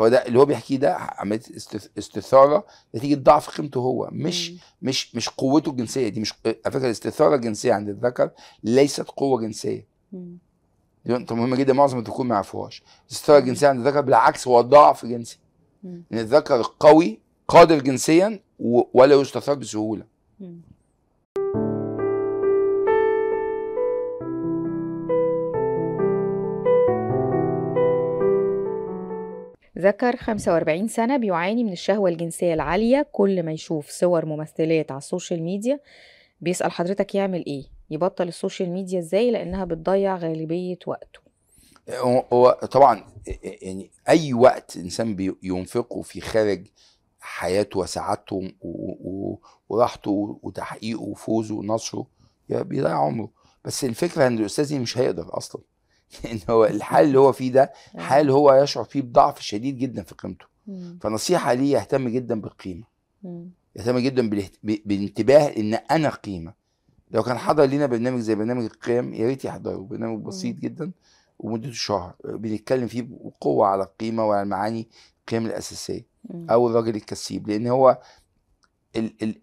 فهو ده اللي هو بيحكيه ده عمليه استثاره نتيجه ضعف قيمته هو مش مم. مش مش قوته الجنسيه دي مش على فكره الاستثاره الجنسيه عند الذكر ليست قوه جنسيه مم. دي نقطه مهمه جدا معظم الذكور ما يعرفوهاش الاستثاره الجنسيه عند الذكر بالعكس هو ضعف جنسي ان الذكر قوي قادر جنسيا ولا يستثار بسهوله مم. ذكر 45 سنة بيعاني من الشهوة الجنسية العالية كل ما يشوف صور ممثلات على السوشيال ميديا بيسأل حضرتك يعمل ايه يبطل السوشيال ميديا ازاي لانها بتضيع غالبية وقته هو طبعا يعني اي وقت انسان بينفقه في خارج حياته وسعادته وراحته وتحقيقه وفوزه ونصره بيضيع عمره بس الفكره ان الاستاذ مش هيقدر اصلا ان هو الحال اللي هو فيه ده أيوة. حال هو يشعر فيه بضعف شديد جدا في قيمته فنصيحه ليه يهتم جدا بالقيمه يهتم جدا بالانتباه ان انا قيمه لو كان حضر لنا برنامج زي برنامج القيم يا ريت يحضره برنامج بسيط جدا ومدته شهر بنتكلم فيه بقوه على القيمه وعلى المعاني القيم الاساسيه او الراجل الكسيب لان هو ال ال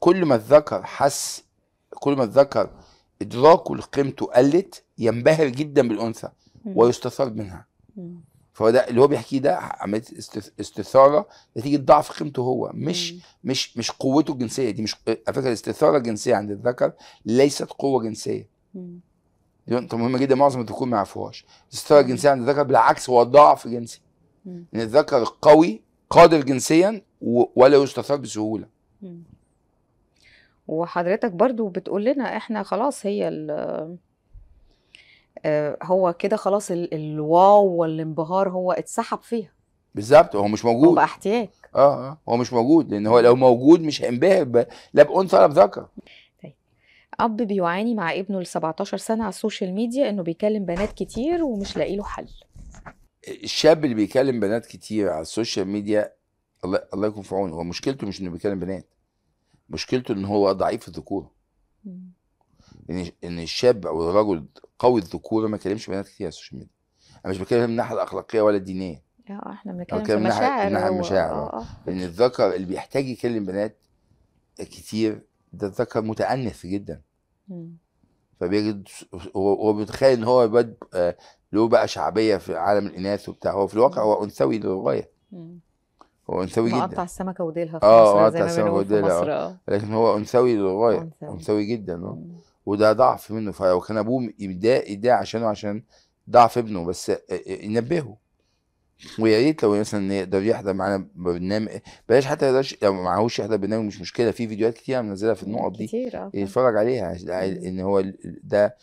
كل ما الذكر حس كل ما الذكر إدراكه لقيمته قلت ينبهر جدا بالأنثى ويستثار منها فهو ده اللي هو بيحكيه ده عمليه استثاره نتيجه ضعف قيمته هو مش مم. مش مش قوته الجنسيه دي مش على فكره الاستثاره الجنسيه عند الذكر ليست قوه جنسيه دي نقطه مهمه جدا معظم الذكور ما يعرفوهاش الاستثاره الجنسيه عند الذكر بالعكس هو ضعف جنسي ان الذكر قوي قادر جنسيا ولا يستثار بسهوله مم. وحضرتك برضو بتقول لنا احنا خلاص هي آه، هو كده خلاص الواو والانبهار هو اتسحب فيها بالظبط هو مش موجود هو بقى احتياج اه اه هو مش موجود لان هو لو موجود مش هينبهر لا بانثى ولا بذكر طيب اب بيعاني مع ابنه ال 17 سنه على السوشيال ميديا انه بيكلم بنات كتير ومش لاقي له حل الشاب اللي بيكلم بنات كتير على السوشيال ميديا الله الله يكون في عونه هو مشكلته مش انه بيكلم بنات مشكلته ان هو ضعيف في الذكوره ان ان الشاب او الرجل قوي الذكوره ما يكلمش بنات كتير على السوشيال ميديا انا مش بتكلم من الناحيه الاخلاقيه ولا الدينيه اه احنا بنتكلم المشاعر من ناحيه المشاعر آه،, آه. ان الذكر اللي بيحتاج يكلم بنات كتير ده الذكر متأنث جدا فبيجد هو بيتخيل ان هو الواد آه، له بقى شعبيه في عالم الاناث وبتاع هو في الواقع هو انثوي للغايه انثوي جدا مقطع السمكه وديلها في آه، مصر اه مقطع السمكه وديلها لكن هو انثوي للغايه انثوي جدا اه وده ضعف منه فلو كان ابوه يتضايق يتضايق عشانه عشان ضعف ابنه بس آه، آه، ينبهه ويا ريت لو مثلا يقدر يحضر معانا برنامج بلاش حتى يقدرش لو يعني معهوش يحضر برنامج مش مشكله في فيديوهات كتير منزلها في النقط دي كتير يتفرج عليها ان هو ده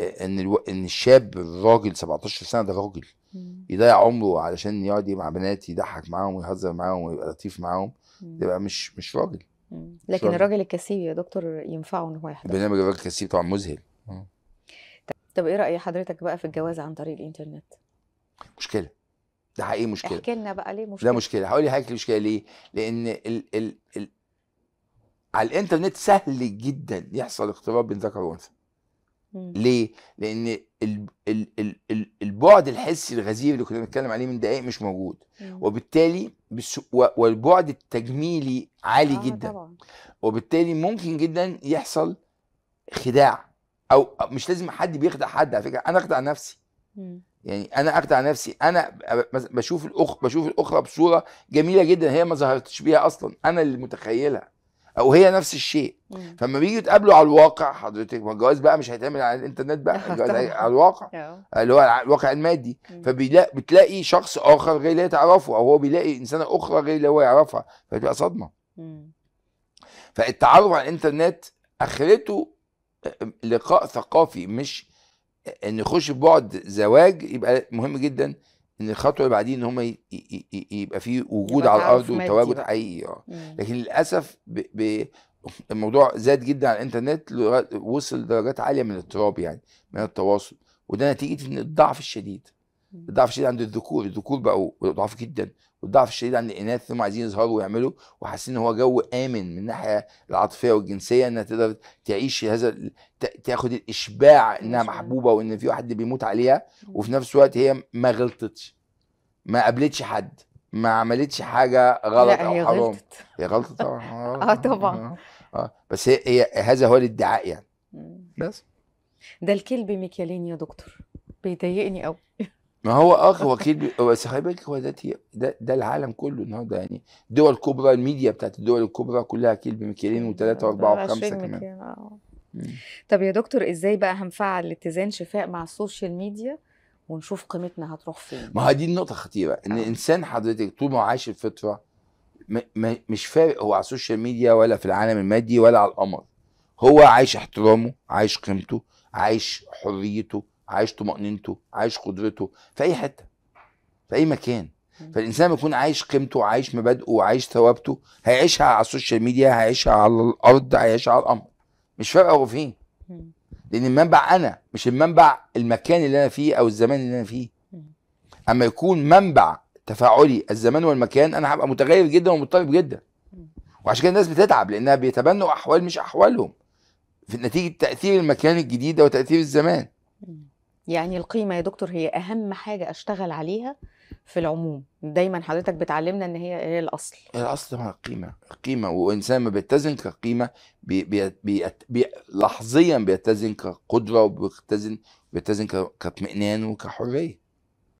ان الو... ان الشاب الراجل 17 سنه ده راجل يضيع عمره علشان يقعد مع بنات يضحك معاهم ويهزر معاهم ويبقى لطيف معاهم ده مش مش راجل لكن الراجل الكسيب يا دكتور ينفعه ان هو يحضر برنامج الراجل الكسيب طبعا مذهل آه. طب ايه راي حضرتك بقى في الجواز عن طريق الانترنت مشكله ده حقيقي مشكله احكي لنا بقى ليه مشكله لا مشكله هقول لحضرتك مشكله ليه لان ال ال ال على الانترنت سهل جدا يحصل اقتراب بين ذكر وانثى ليه؟ لأن البعد الحسي الغزير اللي كنا بنتكلم عليه من دقائق مش موجود وبالتالي والبعد التجميلي عالي آه جدا طبعا. وبالتالي ممكن جدا يحصل خداع او مش لازم حد بيخدع حد على فكره انا اخدع نفسي يعني انا اخدع نفسي انا بشوف الاخ بشوف الاخرى بصوره جميله جدا هي ما ظهرتش بيها اصلا انا اللي متخيلها او هي نفس الشيء فلما بيجي يتقابلوا على الواقع حضرتك ما الجواز بقى مش هيتعمل على الانترنت بقى على الواقع اللي هو الواقع المادي فبتلاقي شخص اخر غير اللي تعرفه او هو بيلاقي انسانه اخرى غير اللي هو يعرفها فتبقى صدمه فالتعرف على الانترنت اخرته لقاء ثقافي مش ان يخش بعد زواج يبقى مهم جدا ان الخطوه اللي بعديه ان هم يبقى في وجود على الارض وتواجد حقيقي اه لكن للاسف ب... ب... الموضوع زاد جدا على الانترنت وصل لدرجات عاليه من الاضطراب يعني من التواصل وده نتيجه الضعف الشديد الضعف الشديد عند الذكور الذكور بقوا ضعاف جدا والضعف الشديد عند الاناث هم عايزين يظهروا ويعملوا وحاسين ان هو جو امن من الناحيه العاطفيه والجنسيه انها تقدر تعيش هذا تاخد الاشباع انها محبوبه وان في واحد بيموت عليها وفي نفس الوقت هي ما غلطتش ما قابلتش حد ما عملتش حاجه غلط او حرام هي غلطت آه، آه، آه، طبعا اه طبعا اه بس هي, هي هذا هو الادعاء يعني بس ده الكلب ميكيالين يا دكتور بيضايقني قوي ما هو اه اكيد بس خلي بالك هو ده ده العالم كله النهارده يعني دول كبرى الميديا بتاعت الدول الكبرى كلها اكيد بمكيالين وثلاثه واربعه وخمسه كمان آه. طب يا دكتور ازاي بقى هنفعل الاتزان شفاء مع السوشيال ميديا ونشوف قيمتنا هتروح فين ما هي دي النقطه خطيره ان الانسان آه. حضرتك طول ما عايش الفطره مش فارق هو على السوشيال ميديا ولا في العالم المادي ولا على القمر هو عايش احترامه عايش قيمته عايش حريته عايش طمأنينته عايش قدرته في أي حتة في أي مكان فالإنسان لما يكون عايش قيمته وعايش مبادئه وعايش ثوابته هيعيشها على السوشيال ميديا هيعيشها على الأرض هيعيشها على القمر مش فارقة هو فين لأن المنبع أنا مش المنبع المكان اللي أنا فيه أو الزمان اللي أنا فيه أما يكون منبع تفاعلي الزمان والمكان أنا هبقى متغير جدا ومضطرب جدا وعشان كده الناس بتتعب لانها بيتبنوا احوال مش احوالهم في نتيجه تاثير المكان الجديد وتاثير الزمان يعني القيمه يا دكتور هي اهم حاجه اشتغل عليها في العموم دايما حضرتك بتعلمنا ان هي هي الاصل الاصل طبعا القيمه القيمه وانسان ما بيتزن كقيمه بي بي بي بي لحظيا بيتزن كقدره وبيتزن بيتزن كاطمئنان وكحريه